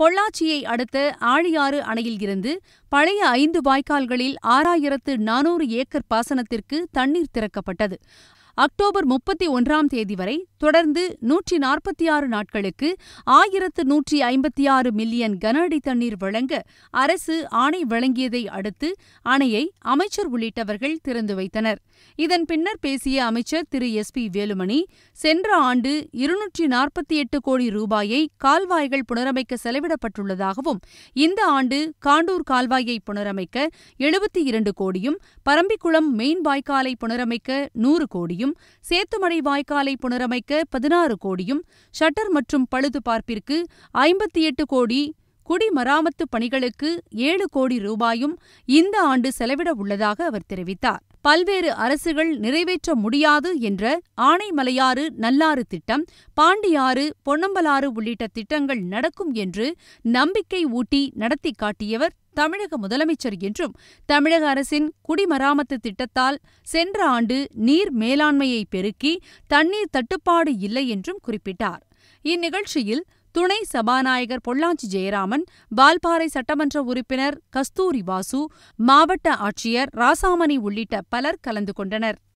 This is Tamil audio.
பொள்ளாச்சியை அடுத்த ஆழியாறு அணையில் இருந்து பழைய ஐந்து வாய்க்கால்களில் ஆறாயிரத்து நானூறு ஏக்கர் பாசனத்திற்கு தண்ணீர் திறக்கப்பட்டது அக்டோபர் முப்பத்தி ஒன்றாம் தேதி வரை தொடர்ந்து நூற்றி நாற்பத்தி ஆறு நாட்களுக்கு ஆயிரத்து நூற்றி ஐம்பத்தி ஆறு மில்லியன் கன அடி தண்ணீர் வழங்க அரசு ஆணை வழங்கியதை அடுத்து அணையை அமைச்சர் உள்ளிட்டவர்கள் திறந்து வைத்தனர் இதன் பின்னர் பேசிய அமைச்சர் திரு எஸ் பி வேலுமணி சென்ற ஆண்டு இருநூற்றி நாற்பத்தி எட்டு கோடி ரூபாயை கால்வாய்கள் புனரமைக்க செலவிடப்பட்டுள்ளதாகவும் இந்த ஆண்டு காண்டூர் கால்வாயை புனரமைக்க எழுபத்தி இரண்டு கோடியும் பரம்பிக்குளம் மெயின் வாய்க்காலை புனரமைக்க நூறு கோடியும் கோடியும் சேத்துமடை வாய்க்காலை புனரமைக்க பதினாறு கோடியும் ஷட்டர் மற்றும் பழுது பார்ப்பிற்கு ஐம்பத்தி எட்டு கோடி குடிமராமத்து பணிகளுக்கு ஏழு கோடி ரூபாயும் இந்த ஆண்டு செலவிட உள்ளதாக அவர் தெரிவித்தார் பல்வேறு அரசுகள் நிறைவேற்ற முடியாது என்ற ஆனைமலையாறு நல்லாறு திட்டம் பாண்டியாறு பொன்னம்பலாறு உள்ளிட்ட திட்டங்கள் நடக்கும் என்று நம்பிக்கை ஊட்டி நடத்தி காட்டியவர் தமிழக முதலமைச்சர் என்றும் தமிழக அரசின் குடிமராமத்து திட்டத்தால் சென்ற ஆண்டு நீர் மேலாண்மையை பெருக்கி தண்ணீர் தட்டுப்பாடு இல்லை என்றும் குறிப்பிட்டார் இந்நிகழ்ச்சியில் துணை சபாநாயகர் பொள்ளாச்சி ஜெயராமன் வால்பாறை சட்டமன்ற உறுப்பினர் கஸ்தூரி வாசு மாவட்ட ஆட்சியர் ராசாமணி உள்ளிட்ட பலர் கலந்து கொண்டனர்